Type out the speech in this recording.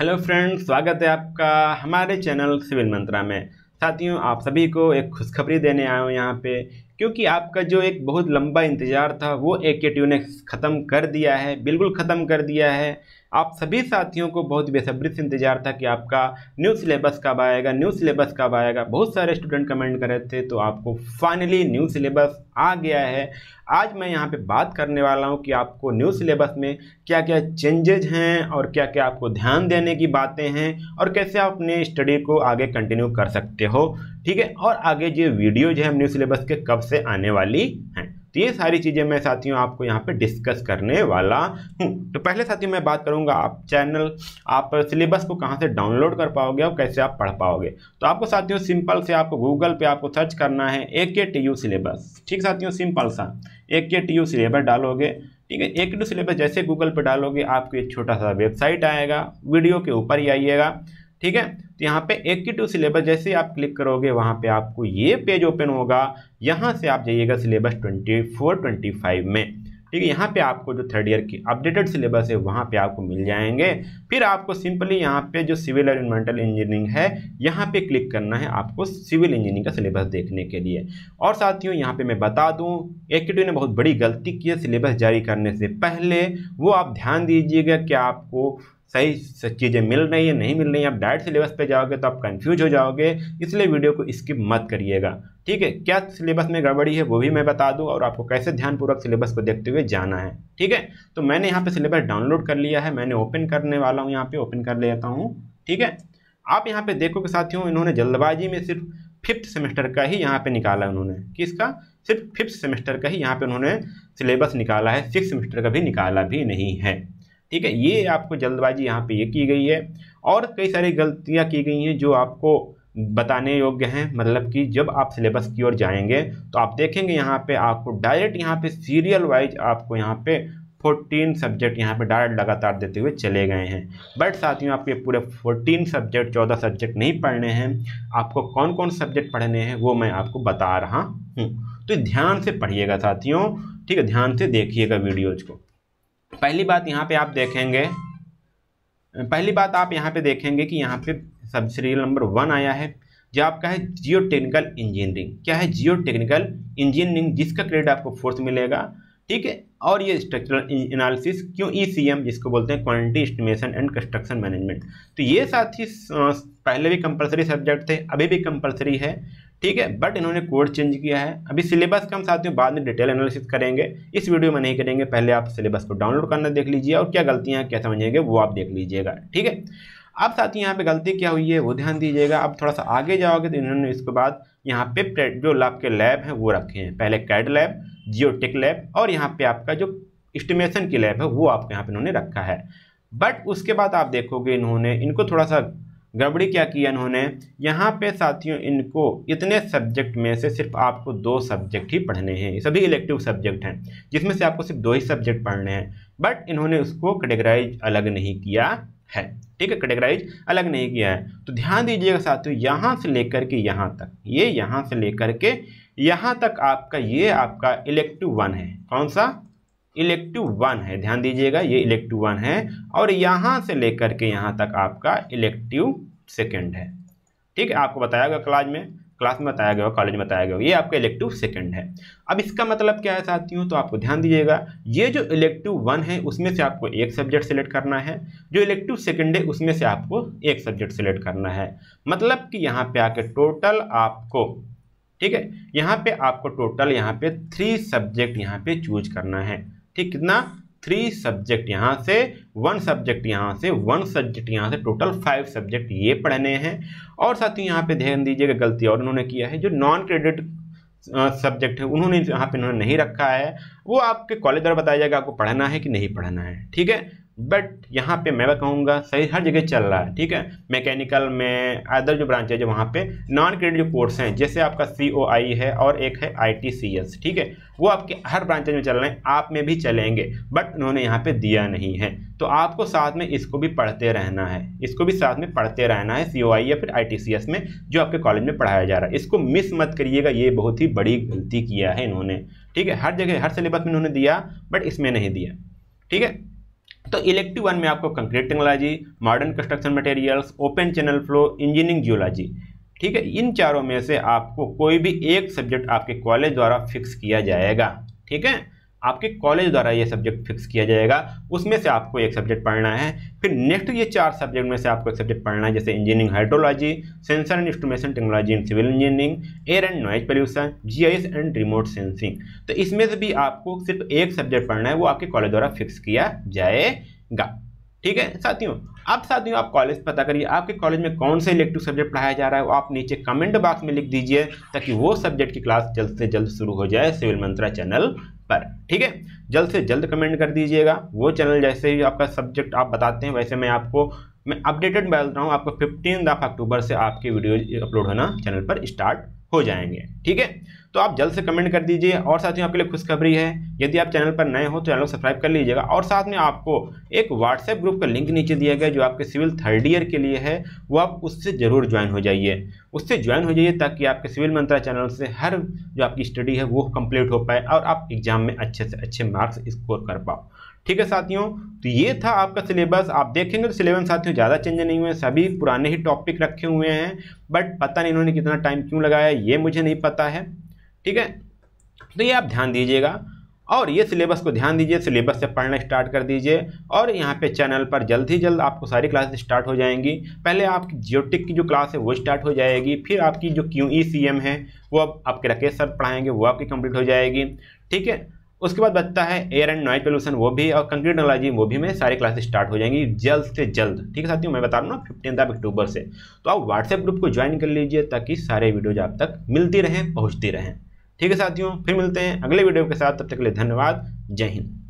Hello friends स्वागत है आपका हमारे चैनल सिविल मंत्रा में साथियों आप सभी को एक खुशखबरी देने आया हूँ यहाँ पे क्योंकि आपका जो एक बहुत लंबा इंतज़ार था वो ए के टी ने ख़त्म कर दिया है बिल्कुल ख़त्म कर दिया है आप सभी साथियों को बहुत बेसब्री से इंतजार था कि आपका न्यू सिलेबस कब आएगा न्यू सिलेबस कब आएगा बहुत सारे स्टूडेंट कमेंट कर रहे थे तो आपको फाइनली न्यू सिलेबस आ गया है आज मैं यहाँ पे बात करने वाला हूँ कि आपको न्यू सिलेबस में क्या क्या चेंजेज हैं और क्या क्या आपको ध्यान देने की बातें हैं और कैसे आप अपने स्टडी को आगे कंटिन्यू कर सकते हो ठीक है और आगे जो वीडियो जो है न्यू सिलेबस के कब से आने वाली हैं तो ये सारी चीज़ें मैं साथियों आपको यहाँ पे डिस्कस करने वाला हूँ तो पहले साथियों मैं बात करूँगा आप चैनल आप सिलेबस को कहाँ से डाउनलोड कर पाओगे और कैसे आप पढ़ पाओगे तो आपको साथियों सिंपल से आपको गूगल पे आपको सर्च करना है ए के टी यू सिलेबस ठीक साथियों सिंपल सा ए के टी यू सिलेबस डालोगे ठीक है के टू सिलेबस जैसे गूगल पर डालोगे आपको एक छोटा सा वेबसाइट आएगा वीडियो के ऊपर ही आइएगा ठीक है तो यहाँ पे की टू सिलेबस जैसे आप क्लिक करोगे वहाँ पे आपको ये पेज ओपन होगा यहाँ से आप जाइएगा syllabus twenty four twenty five में ठीक है यहाँ पे आपको जो थर्ड ईयर की अपडेटेड सिलेबस है वहाँ पे आपको मिल जाएंगे फिर आपको सिंपली यहाँ पे जो सिविल और इन्वेंटल इंजीनियरिंग है यहाँ पे क्लिक करना है आपको सिविल इंजीनियरिंग का सिलेबस देखने के लिए और साथियों यहाँ पे मैं बता दूँ एक ने बहुत बड़ी गलती की है सिलेबस जारी करने से पहले वो आप ध्यान दीजिएगा कि आपको सही चीज़ें मिल रही है नहीं मिल रही है आप डायरेक्ट सिलेबस पे जाओगे तो आप कंफ्यूज हो जाओगे इसलिए वीडियो को स्किप मत करिएगा ठीक है क्या सिलेबस में गड़बड़ी है वो भी मैं बता दूं और आपको कैसे ध्यानपूर्वक सिलेबस को देखते हुए जाना है ठीक है तो मैंने यहाँ पर सिलेबस डाउनलोड कर लिया है मैंने ओपन करने वाला हूँ यहाँ पर ओपन कर लेता हूँ ठीक है आप यहाँ पे देखो के साथियों इन्होंने जल्दबाजी में सिर्फ फिफ्थ सेमेस्टर का ही यहाँ पर निकाला उन्होंने किसका सिर्फ फिफ्थ सेमेस्टर का ही यहाँ पर उन्होंने सिलेबस निकाला है सिक्स सेमेस्टर का भी निकाला भी नहीं है ठीक है ये हम्म। आपको जल्दबाजी यहाँ पे ये की गई है और कई सारी गलतियाँ की गई हैं जो आपको बताने योग्य हैं मतलब कि जब आप सिलेबस की ओर जाएंगे तो आप देखेंगे यहाँ पे आपको डायरेक्ट यहाँ पे सीरियल वाइज आपको यहाँ पे फोर्टीन सब्जेक्ट यहाँ पे डायरेक्ट लगातार देते हुए चले गए हैं बट साथियों आपके पूरे फोर्टीन सब्जेक्ट चौदह सब्जेक्ट नहीं पढ़ने हैं आपको कौन कौन सब्जेक्ट पढ़ने हैं वो मैं आपको बता रहा हूँ तो ध्यान से पढ़िएगा साथियों ठीक है ध्यान से देखिएगा वीडियोज़ को पहली बात यहाँ पे आप देखेंगे पहली बात आप यहाँ पे देखेंगे कि यहाँ पे सब सीरियल नंबर वन आया है जो आपका है जियो टेक्निकल इंजीनियरिंग क्या है जियो टेक्निकल इंजीनियरिंग जिसका क्रेडिट आपको फोर्थ मिलेगा ठीक है और ये स्ट्रक्चरल एनालिसिस क्यों ई सी एम जिसको बोलते हैं quality estimation and construction management तो ये साथ ही पहले भी कंपलसरी सब्जेक्ट थे अभी भी कंपलसरी है ठीक है बट इन्होंने कोड चेंज किया है अभी सिलेबस का हम साथियों बाद में डिटेल एनालिसिस करेंगे इस वीडियो में नहीं करेंगे पहले आप सिलेबस को डाउनलोड करना देख लीजिए और क्या गलतियाँ क्या समझेंगे वो आप देख लीजिएगा ठीक है अब साथियों यहाँ पे गलती क्या हुई है वो ध्यान दीजिएगा अब थोड़ा सा आगे जाओगे तो इन्होंने इसके बाद यहाँ पे जो के लैब हैं वो रखे हैं पहले CAD lab geotech lab और यहाँ पे आपका जो इस्टीमेशन की लैब है वो आपके यहाँ पे इन्होंने रखा है बट उसके बाद आप देखोगे इन्होंने इनको थोड़ा सा गड़बड़ी क्या किया इन्होंने यहाँ पे साथियों इनको इतने सब्जेक्ट में से सिर्फ आपको दो सब्जेक्ट ही पढ़ने हैं सभी इलेक्टिव सब्जेक्ट हैं जिसमें से आपको सिर्फ दो ही सब्जेक्ट पढ़ने हैं बट इन्होंने उसको कैटेगराइज अलग नहीं किया है ठीक है कैटेगराइज अलग नहीं किया है तो ध्यान दीजिएगा साथियों यहाँ से लेकर के यहाँ तक ये यहाँ से लेकर के यहाँ तक आपका ये आपका इलेक्टिव वन है कौन सा इलेक्टिव वन है ध्यान दीजिएगा ये इलेक्टिव वन है और यहाँ से लेकर के यहाँ तक आपका इलेक्टिव सेकेंड है ठीक है आपको बताया गया क्लास में क्लास में बताया गया कॉलेज में बताया गया ये आपका इलेक्टिव सेकंड है अब इसका मतलब क्या है साथियों तो आपको ध्यान दीजिएगा ये जो इलेक्टिव वन है उसमें से आपको एक सब्जेक्ट सेलेक्ट करना है जो इलेक्टिव सेकंड है उसमें से आपको एक सब्जेक्ट सेलेक्ट करना है मतलब कि यहाँ पे आके टोटल आपको ठीक है यहाँ पे आपको टोटल यहाँ पे थ्री सब्जेक्ट यहाँ पे चूज करना है ठीक कितना थ्री सब्जेक्ट यहाँ से वन सब्जेक्ट यहाँ से वन सब्जेक्ट यहाँ से टोटल फाइव सब्जेक्ट ये पढ़ने हैं और साथ ही यहाँ पे ध्यान दीजिएगा गलती और उन्होंने किया है जो नॉन क्रेडिट सब्जेक्ट है उन्होंने यहाँ पे उन्होंने नहीं रखा है वो आपके कॉलेज द्वारा बताया जाएगा आपको पढ़ना है कि नहीं पढ़ना है ठीक है बट यहाँ पे मैं कहूँगा सही हर जगह चल रहा है ठीक है मैकेनिकल में अदर जो ब्रांचेज है वहाँ पे नॉन क्रेडिट जो कोर्स हैं जैसे आपका सी ओ आई है और एक है आई टी सी एस ठीक है वो आपके हर ब्रांचेज में चल रहे हैं आप में भी चलेंगे बट उन्होंने यहाँ पे दिया नहीं है तो आपको साथ में इसको भी पढ़ते रहना है इसको भी साथ में पढ़ते रहना है सी ओ आई या फिर आई टी सी एस में जो आपके कॉलेज में पढ़ाया जा रहा है इसको मिस मत करिएगा ये बहुत ही बड़ी गलती किया है इन्होंने ठीक है हर जगह हर सिलेबस में उन्होंने दिया बट इसमें नहीं दिया ठीक है तो इलेक्टिव वन में आपको concrete technology modern construction materials open channel flow engineering geology ठीक है इन चारों में से आपको कोई भी एक सब्जेक्ट आपके कॉलेज द्वारा फिक्स किया जाएगा ठीक है आपके कॉलेज द्वारा ये सब्जेक्ट फिक्स किया जाएगा उसमें से आपको एक सब्जेक्ट पढ़ना है फिर नेक्स्ट ये चार सब्जेक्ट में से आपको एक सब्जेक्ट पढ़ना है जैसे engineering hydrology sensor and instrumentation technology and civil engineering air and noise pollution GIS and remote sensing तो इसमें से भी आपको सिर्फ एक सब्जेक्ट पढ़ना है वो आपके कॉलेज द्वारा फिक्स किया जाएगा ठीक है साथियों अब साथियों आप कॉलेज पता करिए आपके कॉलेज में कौन से इलेक्टिव सब्जेक्ट पढ़ाया जा रहा है वो आप नीचे कमेंट बॉक्स में लिख दीजिए ताकि वो सब्जेक्ट की क्लास जल्द से जल्द शुरू हो जाए सिविल मंत्रा चैनल पर ठीक है जल्द से जल्द कमेंट कर दीजिएगा वो चैनल जैसे ही आपका सब्जेक्ट आप बताते हैं वैसे मैं आपको मैं अपडेटेड रहा हूँ आपको फिफ्टीन ऑफ अक्टूबर से आपकी वीडियो अपलोड होना चैनल पर स्टार्ट हो जाएंगे ठीक है तो आप जल्द से कमेंट कर दीजिए और साथियों आपके लिए खुशखबरी है यदि आप चैनल पर नए हो तो चैनल को सब्सक्राइब कर लीजिएगा और साथ में आपको एक व्हाट्सएप ग्रुप का लिंक नीचे दिया गया जो आपके सिविल थर्ड ईयर के लिए है वो आप उससे ज़रूर ज्वाइन हो जाइए उससे ज्वाइन हो जाइए ताकि आपके सिविल मंत्रा चैनल से हर जो आपकी स्टडी है वो कंप्लीट हो पाए और आप एग्ज़ाम में अच्छे से अच्छे मार्क्स स्कोर कर पाओ ठीक है साथियों तो ये था आपका सिलेबस आप देखेंगे तो सिलेबस साथियों ज़्यादा चेंज नहीं हुए हैं सभी पुराने ही टॉपिक रखे हुए हैं बट पता नहीं इन्होंने कितना टाइम क्यों लगाया ये मुझे नहीं पता है ठीक है तो ये आप ध्यान दीजिएगा और ये सिलेबस को ध्यान दीजिए सिलेबस से पढ़ना स्टार्ट कर दीजिए और यहाँ पे चैनल पर जल्द ही जल्द आपको सारी क्लासेस स्टार्ट हो जाएंगी पहले आपकी जियोटिक की जो क्लास है वो स्टार्ट हो जाएगी फिर आपकी जो क्यू ई सी एम है वो अब आपके राकेश सर पढ़ाएंगे वो आपकी कंप्लीट हो जाएगी ठीक है उसके बाद बचता है एयर एंड नॉइज पोल्यूशन वो भी और कंक्रीट टेक्नोलॉजी वो भी में सारे क्लासेस स्टार्ट हो जाएंगी जल्द से जल्द ठीक है साथियों मैं बता रहा हूँ फिफ्टीन ऑफ अक्टूबर से तो आप व्हाट्सएप ग्रुप को ज्वाइन कर लीजिए ताकि सारे वीडियोज आप तक मिलती रहें पहुँचती रहें ठीक है साथियों फिर मिलते हैं अगले वीडियो के साथ तब तक के लिए धन्यवाद जय हिंद